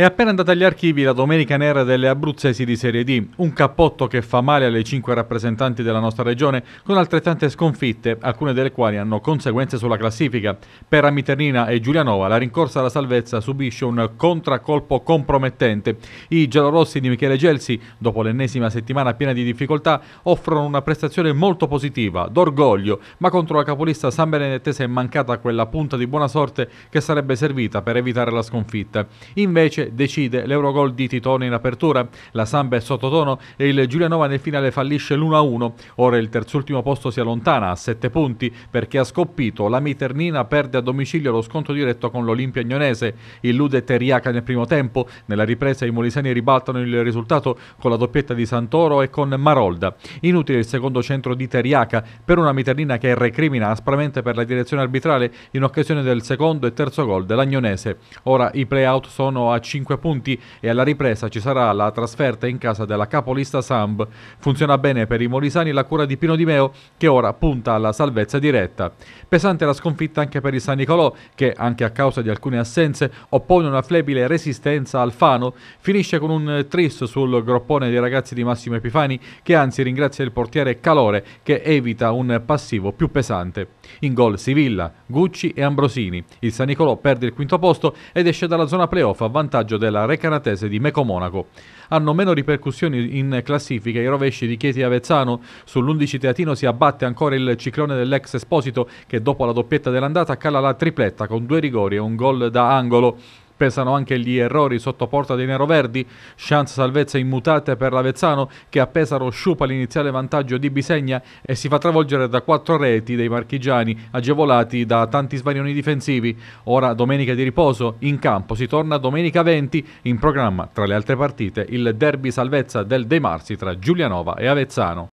È appena andata agli archivi la domenica nera delle abruzzesi di Serie D, un cappotto che fa male alle cinque rappresentanti della nostra regione con altrettante sconfitte, alcune delle quali hanno conseguenze sulla classifica. Per Amiternina e Giulianova la rincorsa alla salvezza subisce un contraccolpo compromettente. I giallorossi di Michele Gelsi, dopo l'ennesima settimana piena di difficoltà, offrono una prestazione molto positiva, d'orgoglio, ma contro la capolista San Benedettese è mancata quella punta di buona sorte che sarebbe servita per evitare la sconfitta. Invece decide l'Eurogol di Titone in apertura, la Samba è sottotono e il Giulianova nel finale fallisce l'1-1. Ora il terzultimo posto si allontana a 7 punti perché ha Scoppito la Miternina perde a domicilio lo scontro diretto con l'Olimpia Agnonese, illude Teriaca nel primo tempo, nella ripresa i molisani ribaltano il risultato con la doppietta di Santoro e con Marolda. Inutile il secondo centro di Teriaca per una Miternina che recrimina aspramente per la direzione arbitrale in occasione del secondo e terzo gol dell'Agnonese. Ora i playout sono a 5 5 punti e alla ripresa ci sarà la trasferta in casa della capolista Samb. Funziona bene per i molisani la cura di Pino Di Meo che ora punta alla salvezza diretta. Pesante la sconfitta anche per il San Nicolò che anche a causa di alcune assenze oppone una flebile resistenza al Fano. Finisce con un tris sul groppone dei ragazzi di Massimo Epifani che anzi ringrazia il portiere Calore che evita un passivo più pesante. In gol Sivilla, Gucci e Ambrosini. Il San Nicolò perde il quinto posto ed esce dalla zona playoff a vantaggio vantaggio della Recanatese di Meco Monaco. Hanno meno ripercussioni in classifica i rovesci di Chieti Avezzano. Sull'11 teatino si abbatte ancora il ciclone dell'ex Esposito che dopo la doppietta dell'andata cala la tripletta con due rigori e un gol da angolo. Pesano anche gli errori sotto porta dei neroverdi, chance salvezze immutate per l'Avezzano che a Pesaro sciupa l'iniziale vantaggio di Bisegna e si fa travolgere da quattro reti dei marchigiani agevolati da tanti svarioni difensivi. Ora domenica di riposo, in campo si torna domenica 20, in programma tra le altre partite il derby salvezza del De Marsi tra Giulianova e Avezzano.